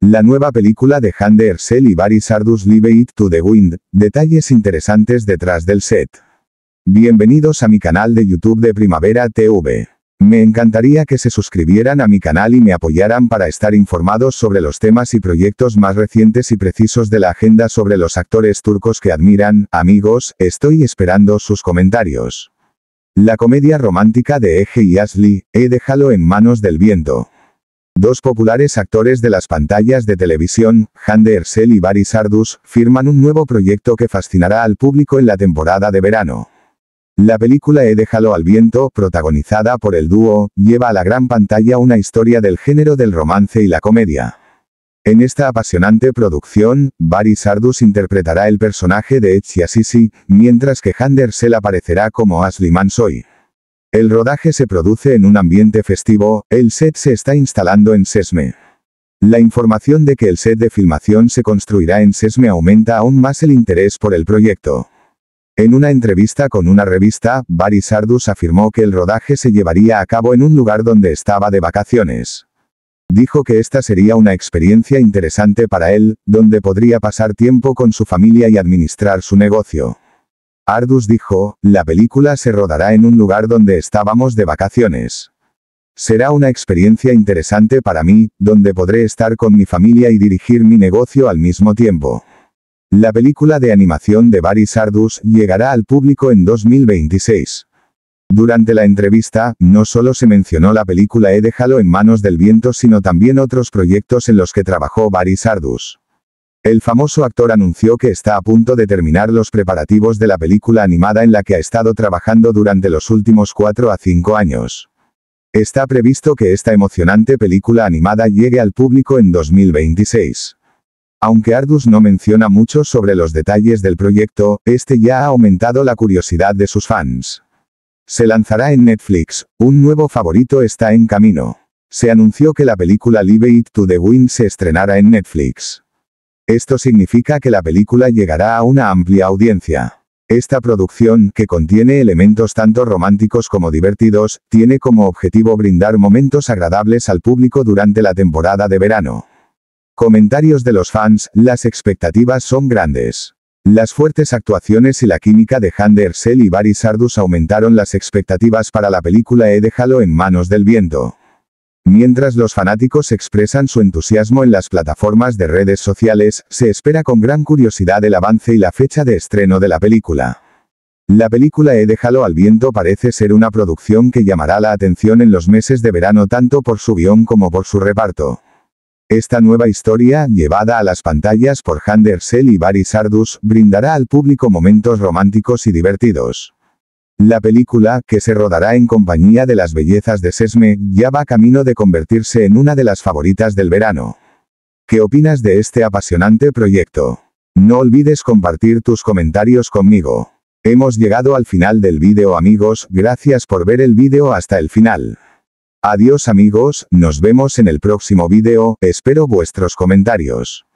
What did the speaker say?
La nueva película de Hande Ersel y Baris Sardus Live It to the Wind, detalles interesantes detrás del set. Bienvenidos a mi canal de YouTube de Primavera TV. Me encantaría que se suscribieran a mi canal y me apoyaran para estar informados sobre los temas y proyectos más recientes y precisos de la agenda sobre los actores turcos que admiran, amigos, estoy esperando sus comentarios. La comedia romántica de Ege y Ashley, he déjalo en manos del viento. Dos populares actores de las pantallas de televisión, Hande Ersel y Barry Sardus, firman un nuevo proyecto que fascinará al público en la temporada de verano. La película He Déjalo al viento, protagonizada por el dúo, lleva a la gran pantalla una historia del género del romance y la comedia. En esta apasionante producción, Barry Sardus interpretará el personaje de Etsy Asisi, mientras que Hande aparecerá como Ashley Mansoy. El rodaje se produce en un ambiente festivo, el set se está instalando en Sesme. La información de que el set de filmación se construirá en Sesme aumenta aún más el interés por el proyecto. En una entrevista con una revista, Barry Sardus afirmó que el rodaje se llevaría a cabo en un lugar donde estaba de vacaciones. Dijo que esta sería una experiencia interesante para él, donde podría pasar tiempo con su familia y administrar su negocio. Ardus dijo, la película se rodará en un lugar donde estábamos de vacaciones. Será una experiencia interesante para mí, donde podré estar con mi familia y dirigir mi negocio al mismo tiempo. La película de animación de Barry Ardus llegará al público en 2026. Durante la entrevista, no solo se mencionó la película He Déjalo en manos del viento, sino también otros proyectos en los que trabajó Baris Ardus. El famoso actor anunció que está a punto de terminar los preparativos de la película animada en la que ha estado trabajando durante los últimos 4 a 5 años. Está previsto que esta emocionante película animada llegue al público en 2026. Aunque Ardus no menciona mucho sobre los detalles del proyecto, este ya ha aumentado la curiosidad de sus fans. Se lanzará en Netflix, un nuevo favorito está en camino. Se anunció que la película Leave It to the Wind se estrenará en Netflix. Esto significa que la película llegará a una amplia audiencia. Esta producción, que contiene elementos tanto románticos como divertidos, tiene como objetivo brindar momentos agradables al público durante la temporada de verano. Comentarios de los fans, las expectativas son grandes. Las fuertes actuaciones y la química de Hande Ersel y Barry Sardus aumentaron las expectativas para la película E déjalo en manos del viento. Mientras los fanáticos expresan su entusiasmo en las plataformas de redes sociales, se espera con gran curiosidad el avance y la fecha de estreno de la película. La película He Déjalo al viento parece ser una producción que llamará la atención en los meses de verano tanto por su guión como por su reparto. Esta nueva historia, llevada a las pantallas por Hander Sell y Barry Sardus, brindará al público momentos románticos y divertidos. La película, que se rodará en compañía de las bellezas de Sesme, ya va camino de convertirse en una de las favoritas del verano. ¿Qué opinas de este apasionante proyecto? No olvides compartir tus comentarios conmigo. Hemos llegado al final del vídeo amigos, gracias por ver el vídeo hasta el final. Adiós amigos, nos vemos en el próximo vídeo, espero vuestros comentarios.